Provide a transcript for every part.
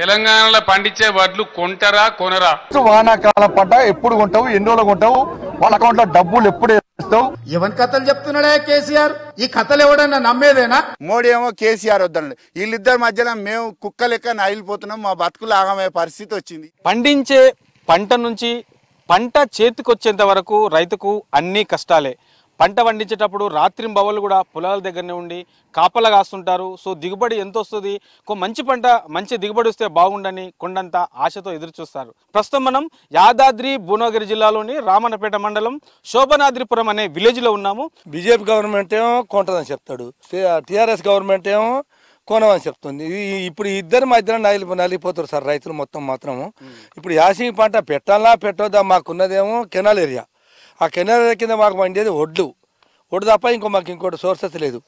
తెలంగాణలో పండించే వడ్లు కొంటరా కొనరా వానాకాలం పంట ఎప్పుడు కొంటావు ఎన్ని రోజులు కొంటావు వాళ్ళ అకౌంట్ లో డబ్బులు ఎప్పుడు ఎవరి కథలు చెప్తున్నాడా కేసీఆర్ ఈ కథలు ఎవడన్నా నమ్మేదేనా మోడీ ఏమో కేసీఆర్ వద్దండి వీళ్ళిద్దరి మధ్యలో మేము కుక్క లెక్క నాయిలిపోతున్నాం మా బతుకులు ఆగమయ్యే పరిస్థితి వచ్చింది పండించే పంట నుంచి పంట చేతికొచ్చేంత వరకు రైతుకు అన్ని కష్టాలే పంట పండించేటప్పుడు బవలు కూడా పొలాల దగ్గరనే ఉండి కాపలా కాస్తుంటారు సో దిగుబడి ఎంత వస్తుంది మంచి పంట మంచి దిగుబడి వస్తే బాగుండని కొండంత ఆశతో ఎదురు చూస్తారు ప్రస్తుతం మనం యాదాద్రి భువనగిరి జిల్లాలోని రామన్నపేట మండలం శోభనాద్రిపురం అనే విలేజ్లో ఉన్నాము బీజేపీ గవర్నమెంట్ ఏమో కొంటదని చెప్తాడు టిఆర్ఎస్ గవర్నమెంట్ ఏమో కొనవని చెప్తుంది ఇప్పుడు ఇద్దరు మధ్యన నలిపి నలిగిపోతారు సార్ రైతులు మొత్తం మాత్రము ఇప్పుడు యాసింగ్ పంట పెట్టాలా పెట్టొద్దా మాకున్నదేమో కెనాల్ ఏరియా ఆ కెనాల కింద మాకు పండేది ఒడ్లు ఒడ్డు తప్ప ఇంకో మాకు ఇంకోటి సోర్సెస్ లేదు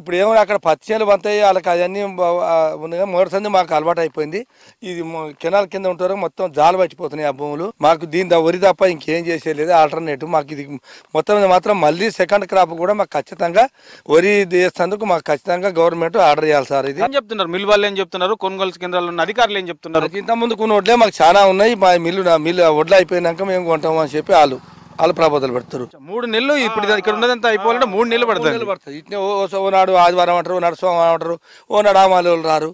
ఇప్పుడు ఏమో అక్కడ పత్తి చేలు పంతాయి వాళ్ళకి అవన్నీ ఉన్నాయి మొదటిసారి మాకు అలవాటు అయిపోయింది ఇది కెనాల కింద ఉంటారు మొత్తం జాలు పట్టిపోతున్నాయి ఆ భూములు మాకు దీని వరి తప్ప ఇంకేం చేసేది ఆల్టర్నేటివ్ మాకు ఇది మొత్తం మీద మాత్రం మళ్ళీ సెకండ్ క్రాప్ కూడా మాకు ఖచ్చితంగా వరి చేసేందుకు మాకు ఖచ్చితంగా గవర్నమెంట్ ఆర్డర్ చేయాలి సార్ ఇది ఏం చెప్తున్నారు మిల్లు వాళ్ళు ఏం చెప్తున్నారు కొనుగోలు కేంద్రాలు ఉన్న అధికారులు ఏం చెప్తున్నారు ఇంతకుముందు ముందు కొన్ని వడ్లే మాకు చాలా ఉన్నాయి మా మిల్లు మిల్లు వడ్లు అయిపోయినాక మేము కొంటాం అని చెప్పి వాళ్ళు వాళ్ళు ప్రబోధాలు పెడతారు మూడు నెలలు ఇప్పుడు ఇక్కడ ఉన్నదంతా అయిపోవాలంటే మూడు నెలలు పడుతుంది పడుతుంది ఇట్నే ఓనాడు ఆదివారం అంటారు ఓనాడు సోమవారం అంటారు ఓనాడు ఆమాలు రారు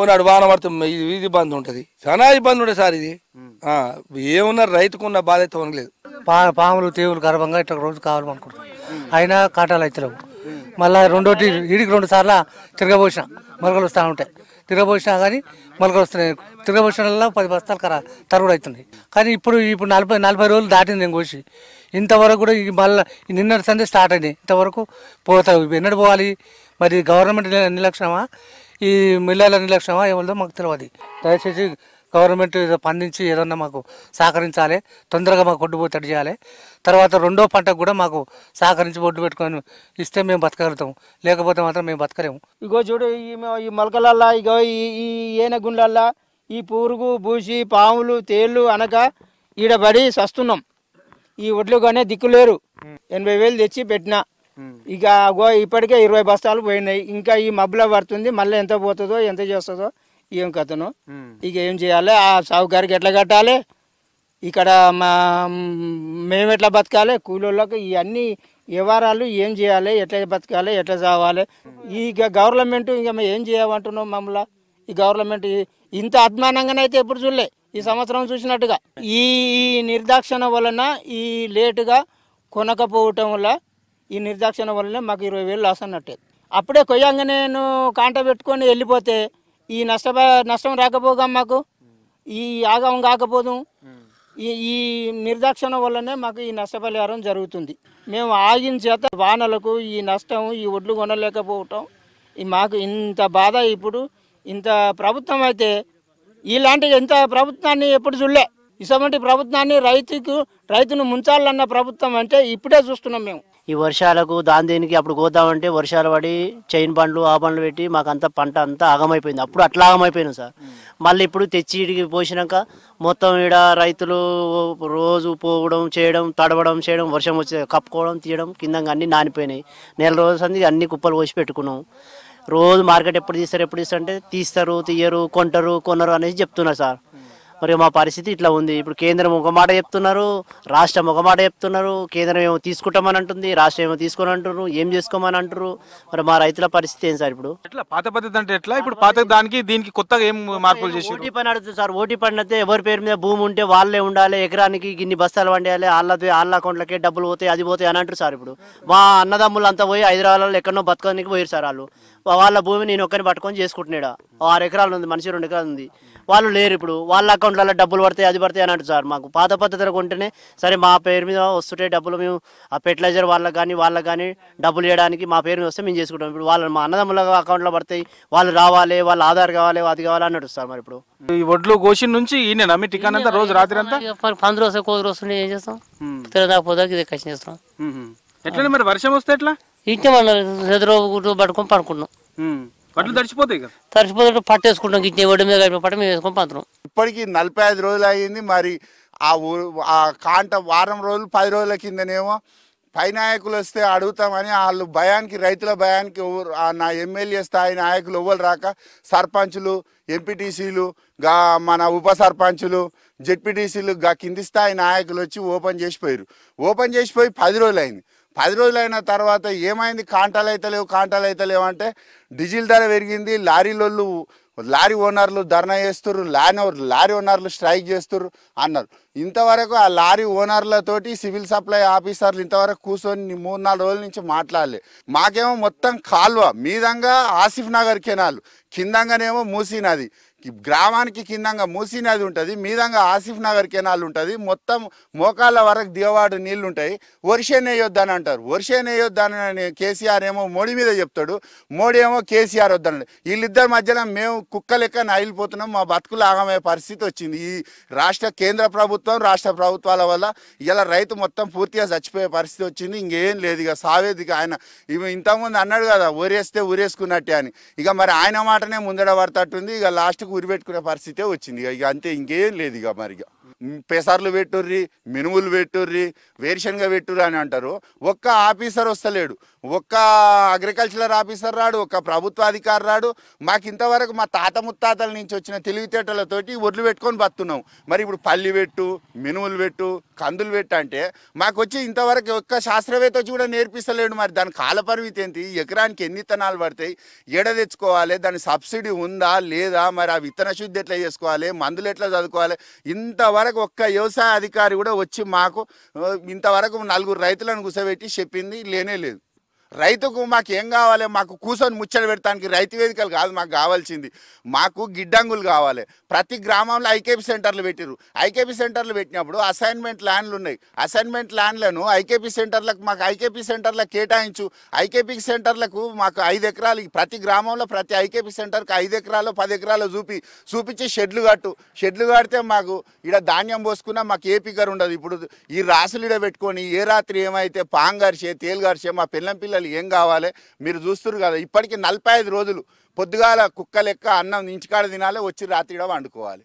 ఓనాడు వాన పడుతుంది ఇది ఇబ్బంది ఉంటుంది చాలా ఇబ్బంది ఉంటుంది సార్ ఇది ఏమున్నా రైతుకు ఉన్న బాధ అయితే పా పాములు తీవులు గర్భంగా ఇట్లా రోజు కావాలనుకుంటున్నాం అయినా కాటాలు అయితే మళ్ళీ రెండోటి ఇడికి రెండు సార్లు తిరగబోసిన మరొకలు వస్తూ ఉంటాయి తిరగబోసినా కానీ మొలకలు వస్తున్నాయి తిరగబోసిన పది బస్తాలు కర తరుగుడు అవుతున్నాయి కానీ ఇప్పుడు ఇప్పుడు నలభై నలభై రోజులు దాటింది నేను కోసి ఇంతవరకు కూడా ఈ మళ్ళీ నిన్నటి సందే స్టార్ట్ అయినాయి ఇంతవరకు పోతాయి ఎన్నడు పోవాలి మరి గవర్నమెంట్ నిర్లక్ష్యమా ఈ మిల్లర్ల నిర్లక్ష్యమా ఏమో మాకు తెలియదు దయచేసి గవర్నమెంట్ పండించి ఏదన్నా మాకు సహకరించాలి తొందరగా మాకు ఒడ్డు పోతడి చేయాలి తర్వాత రెండో పంటకు కూడా మాకు సహకరించి ఒడ్డు పెట్టుకొని ఇస్తే మేము బతకగలుగుతాం లేకపోతే మాత్రం మేము బతకలేము ఇగో చూడు ఈ మొలకలల్లా ఇగో ఈ ఏన గుండ్లల్లా ఈ పురుగు భూసి పాములు తేళ్ళు అనక ఈడబడి సస్తున్నాం ఈ దిక్కు లేరు ఎనభై వేలు తెచ్చి పెట్టినా ఇక ఇప్పటికే ఇరవై బస్తాలు పోయినాయి ఇంకా ఈ మబ్బులో పడుతుంది మళ్ళీ ఎంత పోతుందో ఎంత చేస్తుందో ఏం కథను ఇక ఏం చేయాలి ఆ సావుకారికి ఎట్లా కట్టాలి ఇక్కడ మా మేము ఎట్లా బతకాలి కూలీళ్ళకి ఇవన్నీ వ్యవహారాలు ఏం చేయాలి ఎట్లా బతకాలి ఎట్లా చావాలి ఇక గవర్నమెంట్ మేము ఏం చేయమంటున్నాం మమ్మల్ని ఈ గవర్నమెంట్ ఇంత అద్మానంగానైతే ఎప్పుడు చూడలే ఈ సంవత్సరం చూసినట్టుగా ఈ నిర్దాక్షణ వలన ఈ లేటుగా కొనకపోవటం వల్ల ఈ నిర్దాక్షణ వలన మాకు ఇరవై వేలు లాస్ అన్నట్టే అప్పుడే కొయ్యంగా నేను కాంట పెట్టుకొని వెళ్ళిపోతే ఈ నష్ట నష్టం రాకపోగా మాకు ఈ ఆగమం కాకపోదు ఈ ఈ నిర్దాక్షణ వల్లనే మాకు ఈ నష్టపరిహారం జరుగుతుంది మేము ఆగిన చేత వానలకు ఈ నష్టం ఈ ఒడ్లు కొనలేకపోవటం ఈ మాకు ఇంత బాధ ఇప్పుడు ఇంత ప్రభుత్వం అయితే ఇలాంటి ఇంత ప్రభుత్వాన్ని ఎప్పుడు చూడలే ఇటువంటి ప్రభుత్వాన్ని రైతుకు రైతును ముంచాలన్న ప్రభుత్వం అంటే ఇప్పుడే చూస్తున్నాం మేము ఈ వర్షాలకు దాని దేనికి అప్పుడు పోతామంటే వర్షాలు పడి చైన్ పండ్లు ఆ పండ్లు పెట్టి మాకంతా పంట అంతా ఆగమైపోయింది అప్పుడు అట్లా ఆగమైపోయినాం సార్ మళ్ళీ ఇప్పుడు తెచ్చి ఇడికి పోసినాక మొత్తం ఈడ రైతులు రోజు పోవడం చేయడం తడవడం చేయడం వర్షం వచ్చే కప్పుకోవడం తీయడం కింద అన్నీ నానిపోయినాయి నెల రోజు అంది అన్ని కుప్పలు పోసి పెట్టుకున్నాం రోజు మార్కెట్ ఎప్పుడు తీస్తారు ఎప్పుడు తీస్తారు అంటే తీస్తారు తీయరు కొంటారు కొనరు అనేసి చెప్తున్నారు సార్ మరి మా పరిస్థితి ఇట్లా ఉంది ఇప్పుడు కేంద్రం ఒక మాట చెప్తున్నారు రాష్ట్రం ఒక మాట చెప్తున్నారు కేంద్రం ఏమో తీసుకుంటామని అంటుంది రాష్ట్రం ఏమో తీసుకొని అంటున్నారు ఏం చేసుకోమని అంటారు మరి మా రైతుల పరిస్థితి ఏం సార్ ఇప్పుడు ఎట్లా పాత పద్ధతి అంటే ఎట్లా ఇప్పుడు పాత దానికి దీనికి కొత్తగా ఏం మార్పులు చేసి ఓటీ పని అడుగుతుంది సార్ ఓటీ పని ఎవరి పేరు మీద భూమి ఉంటే వాళ్ళే ఉండాలి ఎకరానికి గిన్ని బస్తాలు వండేయాలి వాళ్ళ వాళ్ళ అకౌంట్లకే డబ్బులు పోతాయి అది పోతాయి అని అంటారు సార్ ఇప్పుడు మా అన్నదమ్ములు అంతా పోయి హైదరాబాద్లో ఎక్కడో బతకడానికి పోయారు సార్ వాళ్ళు వాళ్ళ భూమి నేను ఒక్కరిని పట్టుకొని చేసుకుంటున్నాడు ఆరు ఎకరాలు ఉంది మనిషి రెండు ఎకరాలు ఉంది వాళ్ళు లేరు ఇప్పుడు వాళ్ళ అకౌంట్లలో డబ్బులు పడతాయి అది పడతాయి అని సార్ మాకు పాత పద్ధతిలో కొంటేనే సరే మా పేరు మీద వస్తుంటే డబ్బులు మేము ఆ ఫెర్టిలైజర్ వాళ్ళకి కానీ వాళ్ళకి కానీ డబ్బులు వేయడానికి మా పేరు మీద వస్తే మేము చేసుకుంటాం ఇప్పుడు వాళ్ళు మా అన్నదమ్ముల అకౌంట్లో పడతాయి వాళ్ళు రావాలి వాళ్ళ ఆధార్ కావాలి అది కావాలి అన్నట్టు సార్ మరి ఇప్పుడు ఈ ఒడ్లు కోసిన నుంచి ఈయన రోజు రాత్రి అంతా పంది రోజు కోది రోజు ఏం చేస్తాం తిరగదాకపోదాక చేస్తాం ఎట్లా మరి వర్షం వస్తే ఎట్లా ఇంటి వాళ్ళు ఎదురు పట్టుకొని పడుకుంటున్నాం వడ్లు తడిచిపోతాయి కదా పట్టేసుకుంటాం గిట్టే ఒడి మీద కలిపిన పట్ట మేము వేసుకొని పంతున్నాం ఇప్పటికీ నలభై ఐదు రోజులు అయ్యింది మరి ఆ ఆ కాంట వారం రోజులు పది రోజుల కిందనేమో పై నాయకులు వస్తే అడుగుతామని వాళ్ళు భయానికి రైతుల భయానికి నా ఎమ్మెల్యే స్థాయి నాయకులు ఎవ్వరు రాక సర్పంచులు ఎంపీటీసీలు గా మన ఉప సర్పంచులు జెడ్పీటీసీలు గా కింది స్థాయి నాయకులు వచ్చి ఓపెన్ చేసిపోయారు ఓపెన్ చేసిపోయి పది రోజులు అయింది పది రోజులైన తర్వాత ఏమైంది కాంటాలు అయితే లేవు కాంటాలు లేవు అంటే డీజిల్ ధర పెరిగింది లారీలోళ్ళు లారీ ఓనర్లు ధర్నా చేస్తుర్రు లారీ లారీ ఓనర్లు స్ట్రైక్ చేస్తుర్రు అన్నారు ఇంతవరకు ఆ లారీ ఓనర్లతోటి సివిల్ సప్లై ఆఫీసర్లు ఇంతవరకు కూర్చొని మూడు నాలుగు రోజుల నుంచి మాట్లాడలే మాకేమో మొత్తం కాల్వ మీదంగా ఆసిఫ్ నగర్ కెనాల్ కిందంగానేమో మూసీ నది గ్రామానికి కిందంగా మూసీ నది ఉంటుంది మీదంగా ఆసిఫ్ నగర్ కెనాల్ ఉంటుంది మొత్తం మోకాళ్ళ వరకు దిగవాడు నీళ్లు ఉంటాయి వర్షే నేయొద్దని అంటారు వర్షేనేయొద్దని కేసీఆర్ ఏమో మోడీ మీద చెప్తాడు మోడీ ఏమో కేసీఆర్ వద్దని వీళ్ళిద్దరి మధ్యన మేము కుక్క లెక్క నైలిపోతున్నాం మా బతుకులు ఆగమయ్యే పరిస్థితి వచ్చింది ఈ రాష్ట్ర కేంద్ర ప్రభుత్వం ప్రభుత్వం రాష్ట్ర ప్రభుత్వాల వల్ల ఇలా రైతు మొత్తం పూర్తిగా చచ్చిపోయే పరిస్థితి వచ్చింది ఇంకేం లేదు ఇక సావేది ఆయన ఇవి ఇంతకుముందు అన్నాడు కదా ఊరేస్తే ఊరేసుకున్నట్టే అని ఇక మరి ఆయన మాటనే ముందడ పడతట్టుంది ఇక లాస్ట్కి ఉరిపెట్టుకునే పరిస్థితే వచ్చింది ఇక ఇక అంతే ఇంకేం లేదు ఇక మరి పెసర్లు పెట్టుర్రి మినుములు పెట్టుర్రి వేరుశనగ పెట్టుర్రి అని అంటారు ఒక్క ఆఫీసర్ వస్తలేడు ఒక్క అగ్రికల్చరల్ ఆఫీసర్ రాడు ఒక్క ప్రభుత్వ అధికారి రాడు మాకు ఇంతవరకు మా తాత ముత్తాతల నుంచి వచ్చిన తెలివితేటలతోటి ఒడ్లు పెట్టుకొని బతున్నాం మరి ఇప్పుడు పల్లి పెట్టు మినుములు పెట్టు కందులు పెట్టు అంటే మాకు వచ్చి ఇంతవరకు ఒక్క శాస్త్రవేత్త వచ్చి కూడా నేర్పిస్తలేడు మరి దాని కాలపరిమితి ఏంటి ఎకరానికి ఎన్ని విత్తనాలు పడతాయి ఎడ తెచ్చుకోవాలి దాని సబ్సిడీ ఉందా లేదా మరి ఆ విత్తన శుద్ధి ఎట్లా చేసుకోవాలి మందులు ఎట్లా చదువుకోవాలి ఇంతవరకు ఇంతవరకు ఒక్క వ్యవసాయ అధికారి కూడా వచ్చి మాకు ఇంతవరకు నలుగురు రైతులను కూర్చోబెట్టి చెప్పింది లేనే లేదు రైతుకు మాకు ఏం కావాలి మాకు కూసొని ముచ్చట పెడతానికి రైతు వేదికలు కాదు మాకు కావాల్సింది మాకు గిడ్డంగులు కావాలి ప్రతి గ్రామంలో ఐకేపీ సెంటర్లు పెట్టిరు ఐకేపీ సెంటర్లు పెట్టినప్పుడు అసైన్మెంట్ ల్యాండ్లు ఉన్నాయి అసైన్మెంట్ ల్యాండ్లను ఐకేపీ సెంటర్లకు మాకు ఐకేపీ సెంటర్లకు కేటాయించు ఐకేపీ సెంటర్లకు మాకు ఐదు ఎకరాలు ప్రతి గ్రామంలో ప్రతి ఐకేపీ సెంటర్కి ఐదు ఎకరాలు పది ఎకరాలు చూపి చూపించి షెడ్లు కట్టు షెడ్లు కడితే మాకు ఇక్కడ ధాన్యం పోసుకున్నా మాకు ఏ పిగర్ ఉండదు ఇప్పుడు ఈ రాసులు ఇడ పెట్టుకొని ఏ రాత్రి ఏమైతే పాంగర్షే తేలుగర్షే మా పిల్లం పిల్లలు పిల్లలు ఏం కావాలి మీరు చూస్తున్నారు కదా ఇప్పటికీ నలభై ఐదు రోజులు పొద్దుగాల కుక్క లెక్క అన్నం ఇంచుకాడ తినాలి వచ్చి కూడా వండుకోవాలి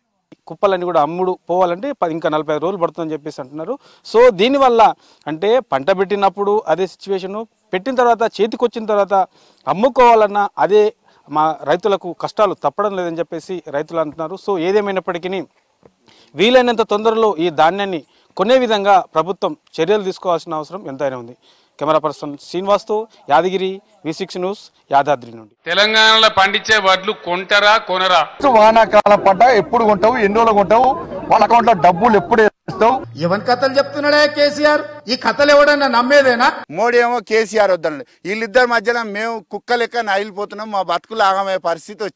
కుప్పలన్నీ కూడా అమ్ముడు పోవాలంటే ఇంకా నలభై ఐదు రోజులు పడుతుందని చెప్పేసి అంటున్నారు సో దీనివల్ల అంటే పంట పెట్టినప్పుడు అదే సిచ్యువేషను పెట్టిన తర్వాత చేతికొచ్చిన తర్వాత అమ్ముకోవాలన్నా అదే మా రైతులకు కష్టాలు తప్పడం లేదని చెప్పేసి రైతులు అంటున్నారు సో ఏదేమైనప్పటికీ వీలైనంత తొందరలో ఈ ధాన్యాన్ని కొనే విధంగా ప్రభుత్వం చర్యలు తీసుకోవాల్సిన అవసరం ఎంతైనా ఉంది కెమెరా పర్సన్ శ్రీనివాస్తో Yadagiri V six news Yadadri నుండి తెలంగాణలో పండించే వడ్లు కొంటరా కొనరా వానాకాలం పంట ఎప్పుడు కొంటావు ఎన్ని రోజులు కొంటావు వాళ్ళ అకౌంట్ లో డబ్బులు ఎప్పుడు ఎవరి కథలు చెప్తున్నాడే కేసీఆర్ ఈ కథలు ఎవడన్నా నమ్మేదేనా మోడీ ఏమో కేసీఆర్ వద్దండి వీళ్ళిద్దరి మధ్యన మేము కుక్క లెక్క నైలిపోతున్నాం మా బతుకులు ఆగమయ్యే పరిస్థితి వచ్చింది